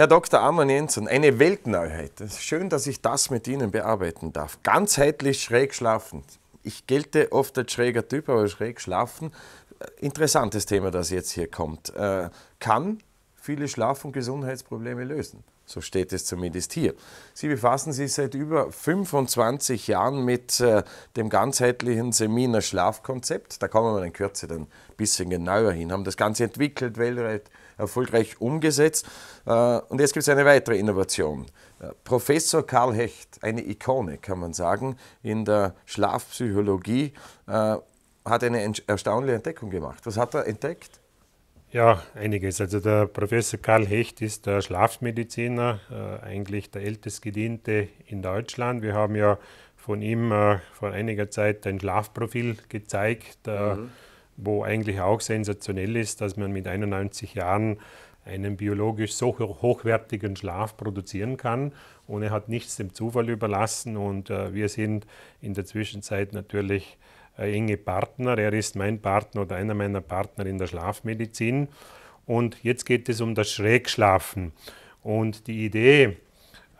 Herr Dr. Ammann Jensen, eine Weltneuheit. schön, dass ich das mit Ihnen bearbeiten darf. Ganzheitlich schräg schlafend. Ich gelte oft als schräger Typ, aber schräg schlafen. Äh, interessantes Thema, das jetzt hier kommt. Äh, kann viele Schlaf- und Gesundheitsprobleme lösen. So steht es zumindest hier. Sie befassen sich seit über 25 Jahren mit äh, dem ganzheitlichen Seminer Schlafkonzept. Da kommen wir in Kürze dann ein bisschen genauer hin. Haben das Ganze entwickelt, weltweit erfolgreich umgesetzt. Äh, und jetzt gibt es eine weitere Innovation. Äh, Professor Karl Hecht, eine Ikone, kann man sagen, in der Schlafpsychologie, hat eine erstaunliche Entdeckung gemacht. Was hat er entdeckt? Ja, einiges. Also der Professor Karl Hecht ist der Schlafmediziner, äh, eigentlich der Gediente in Deutschland. Wir haben ja von ihm äh, vor einiger Zeit ein Schlafprofil gezeigt, äh, mhm. wo eigentlich auch sensationell ist, dass man mit 91 Jahren einen biologisch so hochwertigen Schlaf produzieren kann. Und er hat nichts dem Zufall überlassen. Und äh, wir sind in der Zwischenzeit natürlich äh, enge Partner. Er ist mein Partner oder einer meiner Partner in der Schlafmedizin. Und jetzt geht es um das Schrägschlafen. Und die Idee,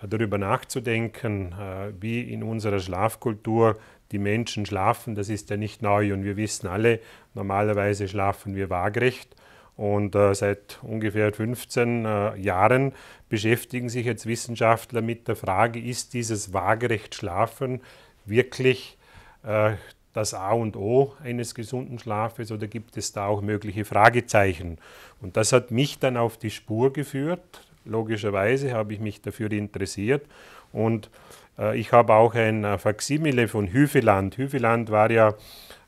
äh, darüber nachzudenken, äh, wie in unserer Schlafkultur die Menschen schlafen, das ist ja nicht neu. Und wir wissen alle, normalerweise schlafen wir waagrecht. Und seit ungefähr 15 Jahren beschäftigen sich jetzt Wissenschaftler mit der Frage, ist dieses waagerecht Schlafen wirklich das A und O eines gesunden Schlafes oder gibt es da auch mögliche Fragezeichen? Und das hat mich dann auf die Spur geführt. Logischerweise habe ich mich dafür interessiert und äh, ich habe auch ein äh, Faksimile von Hüfeland. Hüfeland war ja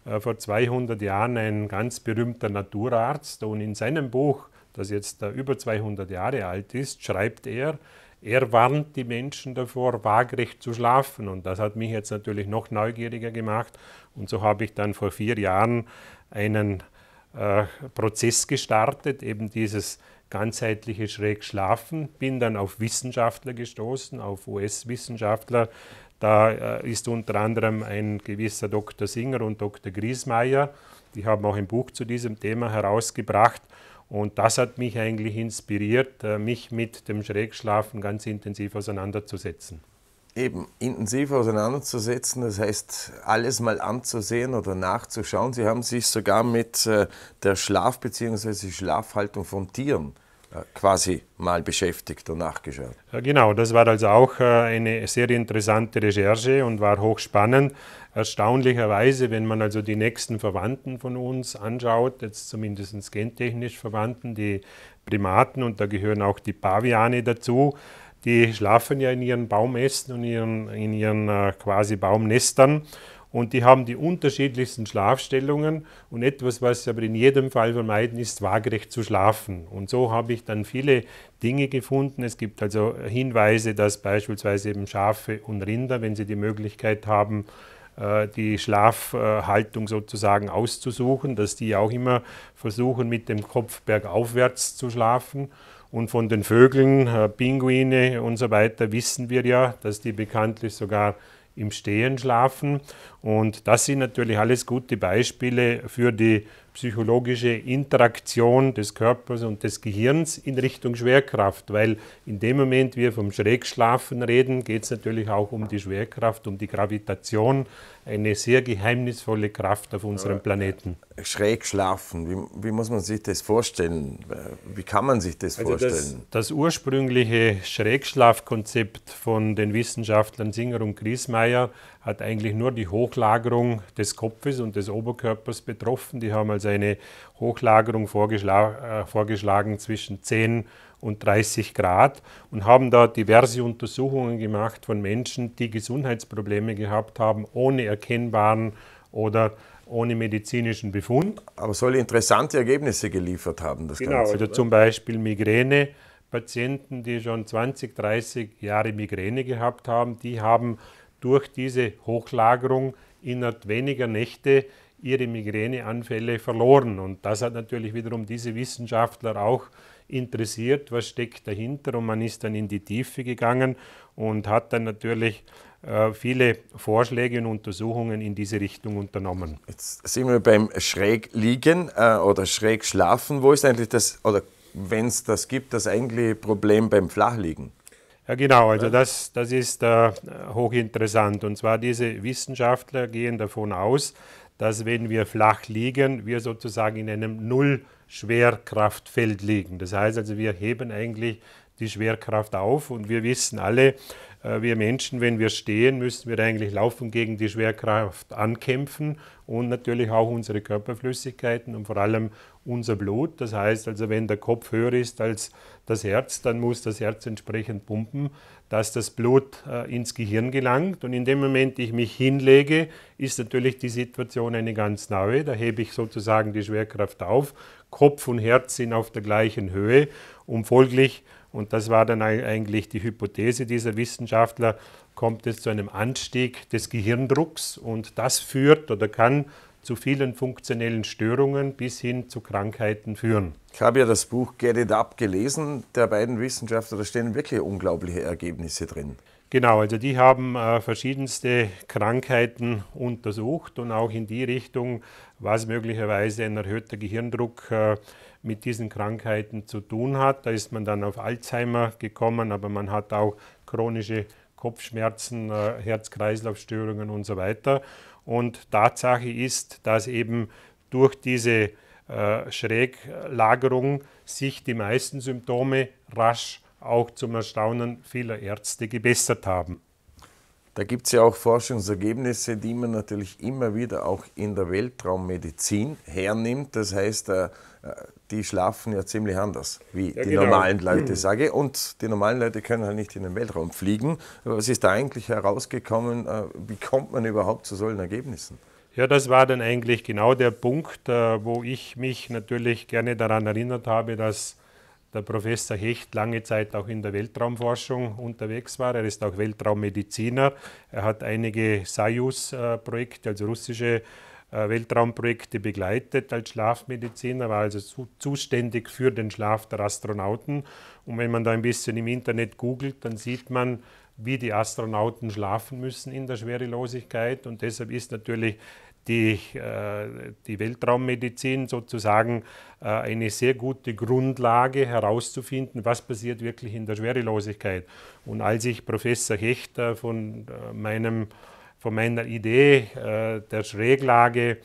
äh, vor 200 Jahren ein ganz berühmter Naturarzt und in seinem Buch, das jetzt äh, über 200 Jahre alt ist, schreibt er, er warnt die Menschen davor, waagrecht zu schlafen. Und das hat mich jetzt natürlich noch neugieriger gemacht. Und so habe ich dann vor vier Jahren einen äh, Prozess gestartet, eben dieses ganzheitliche Schrägschlafen. Bin dann auf Wissenschaftler gestoßen, auf US-Wissenschaftler. Da äh, ist unter anderem ein gewisser Dr. Singer und Dr. Griesmeier. Die haben auch ein Buch zu diesem Thema herausgebracht. Und das hat mich eigentlich inspiriert, äh, mich mit dem Schrägschlafen ganz intensiv auseinanderzusetzen. Eben, intensiv auseinanderzusetzen, das heißt, alles mal anzusehen oder nachzuschauen. Sie haben sich sogar mit äh, der Schlaf- bzw. Schlafhaltung von Tieren quasi mal beschäftigt und nachgeschaut. Genau, das war also auch äh, eine sehr interessante Recherche und war hochspannend. Erstaunlicherweise, wenn man also die nächsten Verwandten von uns anschaut, jetzt zumindest gentechnisch Verwandten, die Primaten und da gehören auch die Paviane dazu, die schlafen ja in ihren Baumästen und ihren, in ihren äh, quasi Baumnestern und die haben die unterschiedlichsten Schlafstellungen und etwas, was sie aber in jedem Fall vermeiden ist, waagerecht zu schlafen. Und so habe ich dann viele Dinge gefunden. Es gibt also Hinweise, dass beispielsweise eben Schafe und Rinder, wenn sie die Möglichkeit haben, äh, die Schlafhaltung sozusagen auszusuchen, dass die auch immer versuchen, mit dem Kopf bergaufwärts zu schlafen. Und von den Vögeln, äh, Pinguine und so weiter wissen wir ja, dass die bekanntlich sogar im Stehen schlafen. Und das sind natürlich alles gute Beispiele für die psychologische Interaktion des Körpers und des Gehirns in Richtung Schwerkraft, weil in dem Moment, wir vom Schrägschlafen reden, geht es natürlich auch um die Schwerkraft, um die Gravitation eine sehr geheimnisvolle Kraft auf unserem Planeten. Schräg schlafen, wie, wie muss man sich das vorstellen? Wie kann man sich das also vorstellen? Das, das ursprüngliche Schrägschlafkonzept von den Wissenschaftlern Singer und Griesmeier hat eigentlich nur die Hochlagerung des Kopfes und des Oberkörpers betroffen. Die haben also eine Hochlagerung äh, vorgeschlagen zwischen 10 und und 30 Grad und haben da diverse Untersuchungen gemacht von Menschen, die Gesundheitsprobleme gehabt haben, ohne erkennbaren oder ohne medizinischen Befund. Aber soll interessante Ergebnisse geliefert haben, das genau, Ganze. Genau, also zum Beispiel Migräne. Patienten, die schon 20, 30 Jahre Migräne gehabt haben, die haben durch diese Hochlagerung innerhalb weniger Nächte ihre Migräneanfälle verloren. Und das hat natürlich wiederum diese Wissenschaftler auch interessiert, was steckt dahinter und man ist dann in die Tiefe gegangen und hat dann natürlich äh, viele Vorschläge und Untersuchungen in diese Richtung unternommen. Jetzt sind wir beim schräg liegen äh, oder schräg schlafen. Wo ist eigentlich das, oder wenn es das gibt, das eigentliche Problem beim Flachliegen? Ja, genau, also das, das ist äh, hochinteressant. Und zwar diese Wissenschaftler gehen davon aus, dass wenn wir flach liegen, wir sozusagen in einem Null Schwerkraftfeld liegen. Das heißt also, wir heben eigentlich die Schwerkraft auf und wir wissen alle, äh, wir Menschen, wenn wir stehen, müssen wir eigentlich laufen gegen die Schwerkraft ankämpfen und natürlich auch unsere Körperflüssigkeiten und vor allem unser Blut. Das heißt also, wenn der Kopf höher ist als das Herz, dann muss das Herz entsprechend pumpen, dass das Blut äh, ins Gehirn gelangt. Und in dem Moment, ich mich hinlege, ist natürlich die Situation eine ganz neue. Da hebe ich sozusagen die Schwerkraft auf Kopf und Herz sind auf der gleichen Höhe und folglich, und das war dann eigentlich die Hypothese dieser Wissenschaftler, kommt es zu einem Anstieg des Gehirndrucks und das führt oder kann zu vielen funktionellen Störungen bis hin zu Krankheiten führen. Ich habe ja das Buch Get It Up gelesen der beiden Wissenschaftler, da stehen wirklich unglaubliche Ergebnisse drin. Genau, also die haben äh, verschiedenste Krankheiten untersucht und auch in die Richtung, was möglicherweise ein erhöhter Gehirndruck äh, mit diesen Krankheiten zu tun hat. Da ist man dann auf Alzheimer gekommen, aber man hat auch chronische Kopfschmerzen, äh, Herz-Kreislauf-Störungen und so weiter. Und Tatsache ist, dass eben durch diese äh, Schräglagerung sich die meisten Symptome rasch auch zum Erstaunen vieler Ärzte gebessert haben. Da gibt es ja auch Forschungsergebnisse, die man natürlich immer wieder auch in der Weltraummedizin hernimmt. Das heißt, äh, äh, die schlafen ja ziemlich anders, wie ja, die genau. normalen Leute, mhm. sage Und die normalen Leute können halt nicht in den Weltraum fliegen. Was ist da eigentlich herausgekommen? Äh, wie kommt man überhaupt zu solchen Ergebnissen? Ja, das war dann eigentlich genau der Punkt, wo ich mich natürlich gerne daran erinnert habe, dass der Professor Hecht lange Zeit auch in der Weltraumforschung unterwegs war. Er ist auch Weltraummediziner. Er hat einige Soyuz-Projekte, also russische äh, Weltraumprojekte begleitet als Schlafmediziner, war also zu, zuständig für den Schlaf der Astronauten. Und wenn man da ein bisschen im Internet googelt, dann sieht man, wie die Astronauten schlafen müssen in der Schwerelosigkeit. Und deshalb ist natürlich die, äh, die Weltraummedizin sozusagen äh, eine sehr gute Grundlage herauszufinden, was passiert wirklich in der Schwerelosigkeit. Und als ich Professor Hechter von, äh, meinem, von meiner Idee äh, der Schräglage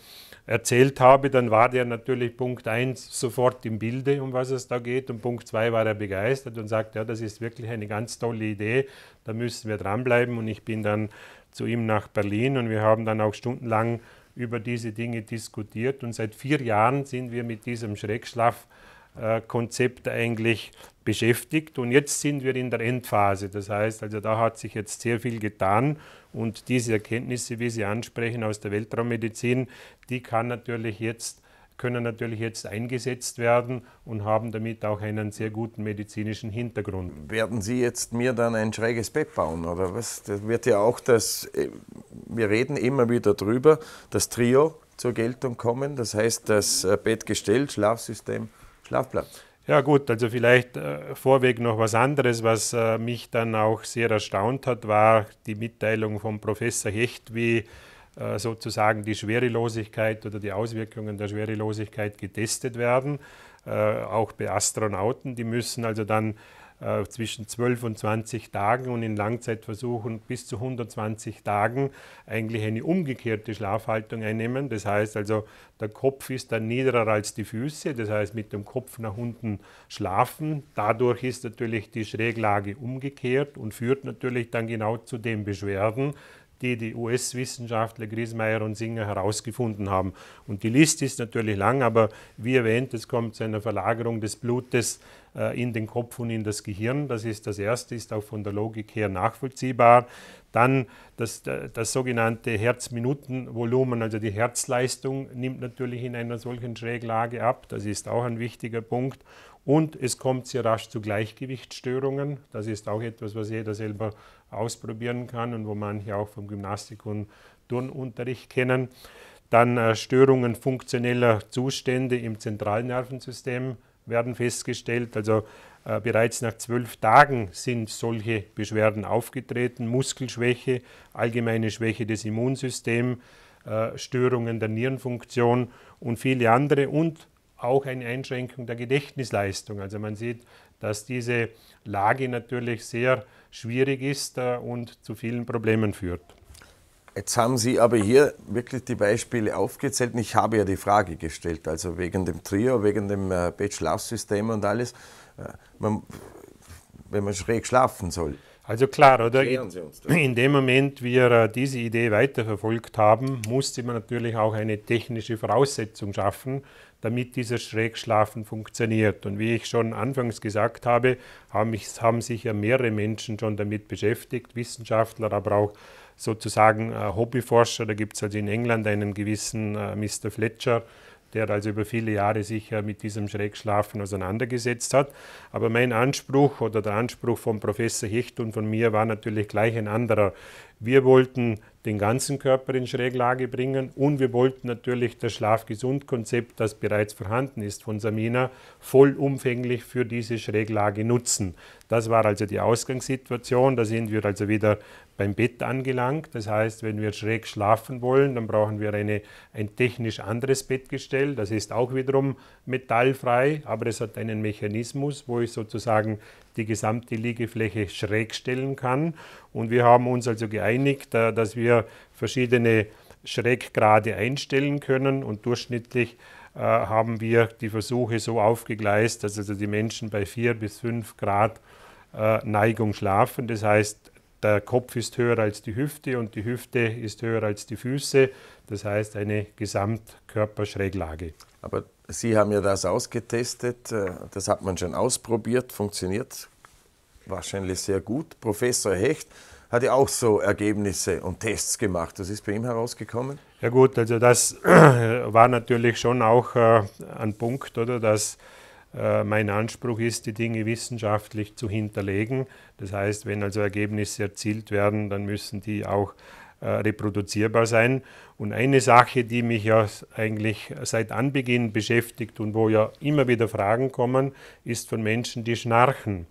erzählt habe, dann war der natürlich Punkt 1 sofort im Bilde, um was es da geht. Und Punkt 2 war er begeistert und sagt, ja, das ist wirklich eine ganz tolle Idee, da müssen wir dranbleiben. Und ich bin dann zu ihm nach Berlin und wir haben dann auch stundenlang über diese Dinge diskutiert. Und seit vier Jahren sind wir mit diesem Schrägschlafkonzept äh, eigentlich beschäftigt und jetzt sind wir in der Endphase. Das heißt, also da hat sich jetzt sehr viel getan und diese Erkenntnisse, wie Sie ansprechen, aus der Weltraummedizin, die kann natürlich jetzt können natürlich jetzt eingesetzt werden und haben damit auch einen sehr guten medizinischen Hintergrund. Werden Sie jetzt mir dann ein schräges Bett bauen oder was? Das wird ja auch das, äh, wir reden immer wieder drüber, das Trio zur Geltung kommen, das heißt das äh, Bettgestell, Schlafsystem, Schlafplatz. Ja gut, also vielleicht äh, vorweg noch was anderes, was äh, mich dann auch sehr erstaunt hat, war die Mitteilung von Professor Hecht, wie äh, sozusagen die Schwerelosigkeit oder die Auswirkungen der Schwerelosigkeit getestet werden. Äh, auch bei Astronauten, die müssen also dann äh, zwischen 12 und 20 Tagen und in Langzeitversuchen bis zu 120 Tagen eigentlich eine umgekehrte Schlafhaltung einnehmen. Das heißt also, der Kopf ist dann niedriger als die Füße, das heißt mit dem Kopf nach unten schlafen. Dadurch ist natürlich die Schräglage umgekehrt und führt natürlich dann genau zu den Beschwerden, die die US-Wissenschaftler Griesmeier und Singer herausgefunden haben. Und die Liste ist natürlich lang, aber wie erwähnt, es kommt zu einer Verlagerung des Blutes äh, in den Kopf und in das Gehirn. Das ist das Erste, ist auch von der Logik her nachvollziehbar. Dann das, äh, das sogenannte Herzminutenvolumen, also die Herzleistung nimmt natürlich in einer solchen Schräglage ab. Das ist auch ein wichtiger Punkt. Und es kommt sehr rasch zu Gleichgewichtsstörungen. Das ist auch etwas, was jeder selber ausprobieren kann und wo manche auch vom Gymnastik- und Turnunterricht kennen. Dann äh, Störungen funktioneller Zustände im Zentralnervensystem werden festgestellt. Also äh, bereits nach zwölf Tagen sind solche Beschwerden aufgetreten. Muskelschwäche, allgemeine Schwäche des Immunsystems, äh, Störungen der Nierenfunktion und viele andere und auch eine Einschränkung der Gedächtnisleistung. Also man sieht, dass diese Lage natürlich sehr schwierig ist äh, und zu vielen Problemen führt. Jetzt haben Sie aber hier wirklich die Beispiele aufgezählt. Ich habe ja die Frage gestellt, also wegen dem Trio, wegen dem äh, Bettschlafsystem und alles, äh, wenn man schräg schlafen soll. Also klar, oder? In dem Moment, wie wir äh, diese Idee weiterverfolgt haben, musste man natürlich auch eine technische Voraussetzung schaffen, damit dieses Schrägschlafen funktioniert. Und wie ich schon anfangs gesagt habe, haben, haben sich ja mehrere Menschen schon damit beschäftigt, Wissenschaftler, aber auch sozusagen äh, Hobbyforscher. Da gibt es also in England einen gewissen äh, Mr. Fletcher, der also über viele Jahre sich mit diesem Schrägschlafen auseinandergesetzt hat. Aber mein Anspruch oder der Anspruch von Professor Hecht und von mir war natürlich gleich ein anderer. Wir wollten den ganzen Körper in Schräglage bringen und wir wollten natürlich das schlafgesund konzept das bereits vorhanden ist von Samina, vollumfänglich für diese Schräglage nutzen. Das war also die Ausgangssituation. Da sind wir also wieder beim Bett angelangt. Das heißt, wenn wir schräg schlafen wollen, dann brauchen wir eine, ein technisch anderes Bettgestell. Das ist auch wiederum metallfrei, aber es hat einen Mechanismus, wo ich sozusagen die gesamte Liegefläche schräg stellen kann. Und wir haben uns also geeinigt, äh, dass wir verschiedene Schräggrade einstellen können und durchschnittlich äh, haben wir die Versuche so aufgegleist, dass also die Menschen bei 4 bis 5 Grad äh, Neigung schlafen. Das heißt, der Kopf ist höher als die Hüfte und die Hüfte ist höher als die Füße. Das heißt eine Gesamtkörperschräglage. Aber Sie haben ja das ausgetestet, äh, das hat man schon ausprobiert, funktioniert wahrscheinlich sehr gut. Professor Hecht hat ja auch so Ergebnisse und Tests gemacht. Was ist bei ihm herausgekommen? Ja gut, also das war natürlich schon auch äh, ein Punkt, oder, dass äh, mein Anspruch ist, die Dinge wissenschaftlich zu hinterlegen. Das heißt, wenn also Ergebnisse erzielt werden, dann müssen die auch äh, reproduzierbar sein. Und eine Sache, die mich ja eigentlich seit Anbeginn beschäftigt und wo ja immer wieder Fragen kommen, ist von Menschen, die schnarchen.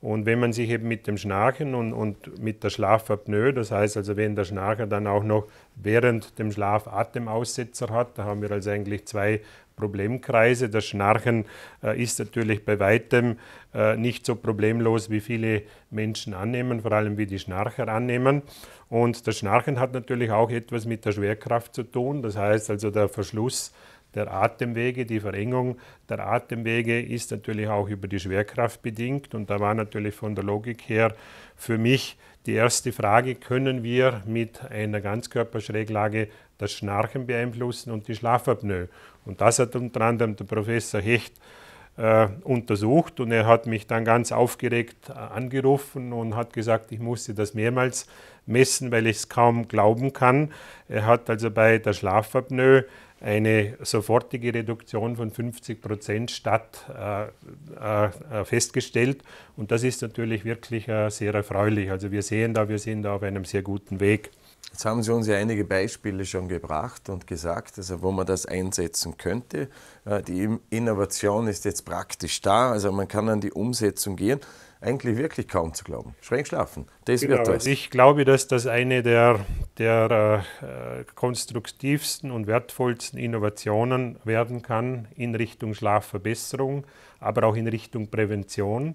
Und wenn man sich eben mit dem Schnarchen und, und mit der Schlafapnoe, das heißt also, wenn der Schnarcher dann auch noch während dem Schlaf Atemaussetzer hat, da haben wir also eigentlich zwei Problemkreise. Das Schnarchen äh, ist natürlich bei weitem äh, nicht so problemlos, wie viele Menschen annehmen, vor allem wie die Schnarcher annehmen. Und das Schnarchen hat natürlich auch etwas mit der Schwerkraft zu tun. Das heißt also der Verschluss der Atemwege, die Verengung der Atemwege ist natürlich auch über die Schwerkraft bedingt. Und da war natürlich von der Logik her für mich die erste Frage, können wir mit einer Ganzkörperschräglage das Schnarchen beeinflussen und die Schlafapnoe. Und das hat unter anderem der Professor Hecht äh, untersucht und er hat mich dann ganz aufgeregt äh, angerufen und hat gesagt, ich musste das mehrmals messen, weil ich es kaum glauben kann. Er hat also bei der Schlafapnoe eine sofortige Reduktion von 50 Prozent statt äh, äh, festgestellt. Und das ist natürlich wirklich äh, sehr erfreulich. Also wir sehen da, wir sind da auf einem sehr guten Weg. Jetzt haben Sie uns ja einige Beispiele schon gebracht und gesagt, also wo man das einsetzen könnte. Äh, die Innovation ist jetzt praktisch da, also man kann an die Umsetzung gehen. Eigentlich wirklich kaum zu glauben. Schräg schlafen, das genau, wird das. Also ich glaube, dass das eine der, der äh, konstruktivsten und wertvollsten Innovationen werden kann in Richtung Schlafverbesserung, aber auch in Richtung Prävention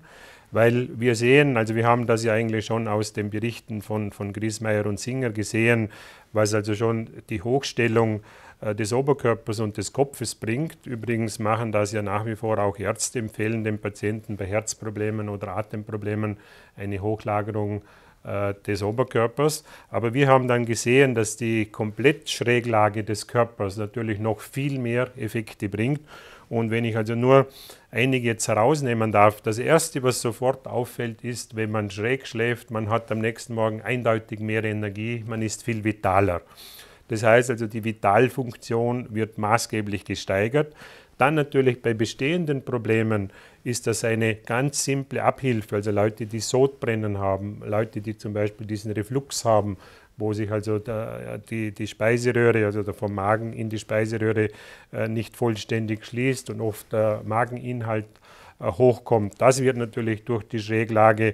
weil wir sehen, also wir haben das ja eigentlich schon aus den Berichten von, von Griesmeier und Singer gesehen, was also schon die Hochstellung äh, des Oberkörpers und des Kopfes bringt. Übrigens machen das ja nach wie vor auch Ärzte, empfehlen den Patienten bei Herzproblemen oder Atemproblemen eine Hochlagerung äh, des Oberkörpers. Aber wir haben dann gesehen, dass die Komplettschräglage des Körpers natürlich noch viel mehr Effekte bringt. Und wenn ich also nur einige jetzt herausnehmen darf, das Erste, was sofort auffällt, ist, wenn man schräg schläft, man hat am nächsten Morgen eindeutig mehr Energie, man ist viel vitaler. Das heißt also, die Vitalfunktion wird maßgeblich gesteigert. Dann natürlich bei bestehenden Problemen ist das eine ganz simple Abhilfe. Also Leute, die Sodbrennen haben, Leute, die zum Beispiel diesen Reflux haben, wo sich also äh, die, die Speiseröhre, also vom Magen in die Speiseröhre äh, nicht vollständig schließt und oft der Mageninhalt äh, hochkommt. Das wird natürlich durch die Schräglage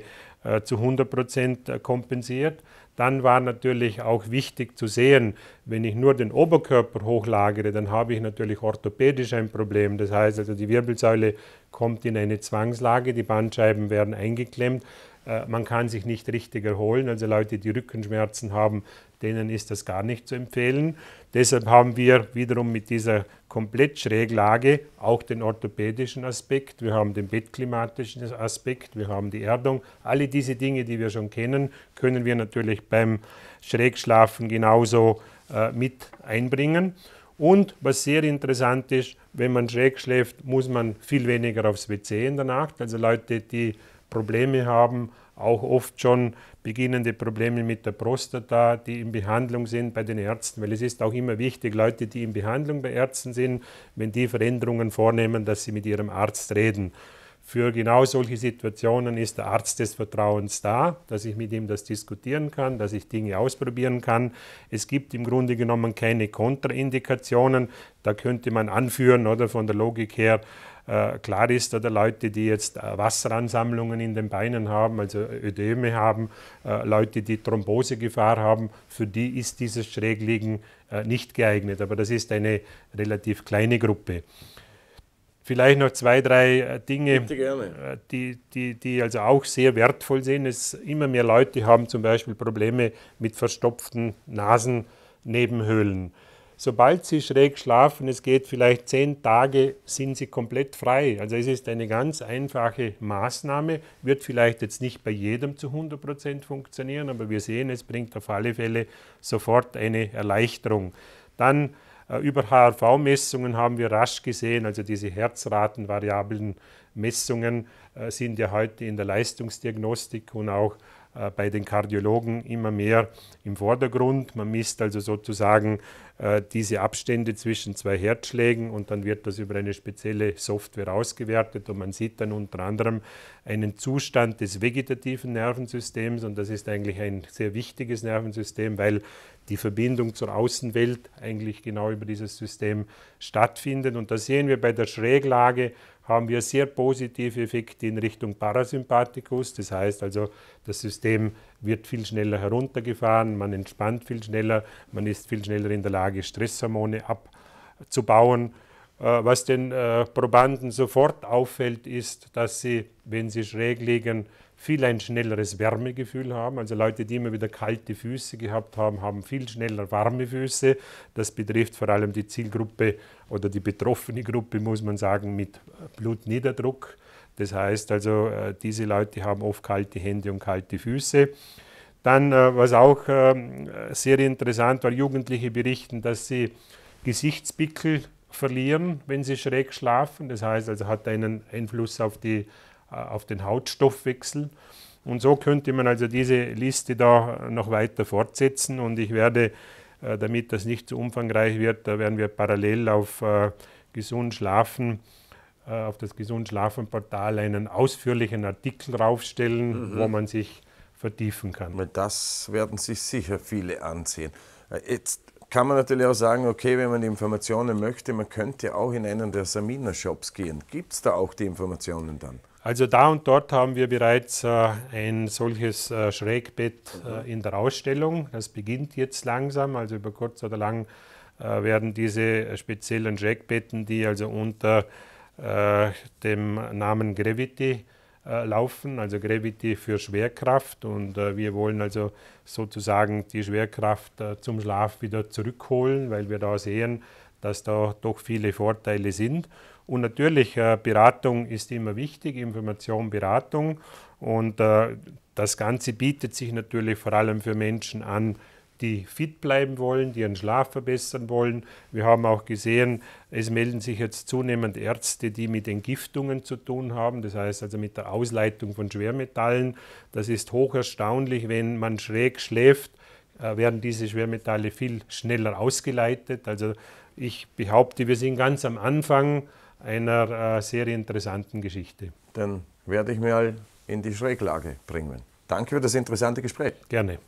zu 100 Prozent kompensiert. Dann war natürlich auch wichtig zu sehen, wenn ich nur den Oberkörper hochlagere, dann habe ich natürlich orthopädisch ein Problem. Das heißt also, die Wirbelsäule kommt in eine Zwangslage, die Bandscheiben werden eingeklemmt. Äh, man kann sich nicht richtig erholen. Also Leute, die Rückenschmerzen haben, denen ist das gar nicht zu empfehlen. Deshalb haben wir wiederum mit dieser komplett Schräglage auch den orthopädischen Aspekt, wir haben den bettklimatischen Aspekt, wir haben die Erdung. Alle diese Dinge, die wir schon kennen, können wir natürlich beim Schrägschlafen genauso äh, mit einbringen. Und was sehr interessant ist, wenn man schräg schläft, muss man viel weniger aufs WC in der Nacht. Also Leute, die Probleme haben, auch oft schon beginnende Probleme mit der Prostata, die in Behandlung sind bei den Ärzten, weil es ist auch immer wichtig, Leute, die in Behandlung bei Ärzten sind, wenn die Veränderungen vornehmen, dass sie mit ihrem Arzt reden. Für genau solche Situationen ist der Arzt des Vertrauens da, dass ich mit ihm das diskutieren kann, dass ich Dinge ausprobieren kann. Es gibt im Grunde genommen keine Kontraindikationen. Da könnte man anführen oder von der Logik her, äh, klar ist, oder Leute, die jetzt äh, Wasseransammlungen in den Beinen haben, also Ödeme haben, äh, Leute, die Thrombosegefahr haben, für die ist dieses Schrägliegen nicht geeignet. Aber das ist eine relativ kleine Gruppe. Vielleicht noch zwei, drei Dinge, die, die, die also auch sehr wertvoll sind. Es, immer mehr Leute haben zum Beispiel Probleme mit verstopften Nasennebenhöhlen sobald sie schräg schlafen, es geht vielleicht zehn Tage, sind sie komplett frei. Also es ist eine ganz einfache Maßnahme, wird vielleicht jetzt nicht bei jedem zu 100 Prozent funktionieren, aber wir sehen, es bringt auf alle Fälle sofort eine Erleichterung. Dann äh, über HRV-Messungen haben wir rasch gesehen, also diese herzratenvariablen Messungen äh, sind ja heute in der Leistungsdiagnostik und auch äh, bei den Kardiologen immer mehr im Vordergrund. Man misst also sozusagen äh, diese Abstände zwischen zwei Herzschlägen und dann wird das über eine spezielle Software ausgewertet und man sieht dann unter anderem einen Zustand des vegetativen Nervensystems und das ist eigentlich ein sehr wichtiges Nervensystem, weil die Verbindung zur Außenwelt eigentlich genau über dieses System stattfindet und da sehen wir bei der Schräglage haben wir sehr positive Effekte in Richtung Parasympathikus. Das heißt also, das System wird viel schneller heruntergefahren, man entspannt viel schneller, man ist viel schneller in der Lage, Stresshormone abzubauen. Äh, was den äh, Probanden sofort auffällt, ist, dass sie, wenn sie schräg liegen, viel ein schnelleres Wärmegefühl haben. Also Leute, die immer wieder kalte Füße gehabt haben, haben viel schneller warme Füße. Das betrifft vor allem die Zielgruppe oder die betroffene Gruppe, muss man sagen, mit Blutniederdruck. Das heißt also, äh, diese Leute haben oft kalte Hände und kalte Füße. Dann, äh, was auch ähm, sehr interessant war, Jugendliche berichten, dass sie Gesichtspickel verlieren, wenn sie schräg schlafen. Das heißt also, hat einen Einfluss auf die äh, auf den Hautstoffwechsel. Und so könnte man also diese Liste da noch weiter fortsetzen. Und ich werde, äh, damit das nicht zu umfangreich wird, da werden wir parallel auf äh, gesund schlafen auf das Gesund Schlafen Portal einen ausführlichen Artikel draufstellen, mhm. wo man sich vertiefen kann. Das werden sich sicher viele ansehen. Jetzt kann man natürlich auch sagen, okay, wenn man die Informationen möchte, man könnte auch in einen der Samina-Shops gehen. Gibt es da auch die Informationen dann? Also da und dort haben wir bereits äh, ein solches äh, Schrägbett äh, in der Ausstellung. Das beginnt jetzt langsam, also über kurz oder lang äh, werden diese speziellen Schrägbetten, die also unter äh, dem Namen Gravity äh, laufen, also Gravity für Schwerkraft. Und äh, wir wollen also sozusagen die Schwerkraft äh, zum Schlaf wieder zurückholen, weil wir da sehen, dass da doch viele Vorteile sind. Und natürlich, äh, Beratung ist immer wichtig, Information, Beratung. Und äh, das Ganze bietet sich natürlich vor allem für Menschen an, die fit bleiben wollen, die ihren Schlaf verbessern wollen. Wir haben auch gesehen, es melden sich jetzt zunehmend Ärzte, die mit Entgiftungen zu tun haben, das heißt also mit der Ausleitung von Schwermetallen. Das ist hoch erstaunlich, wenn man schräg schläft, äh, werden diese Schwermetalle viel schneller ausgeleitet. Also ich behaupte, wir sind ganz am Anfang einer äh, sehr interessanten Geschichte. Dann werde ich mal in die Schräglage bringen. Danke für das interessante Gespräch. Gerne.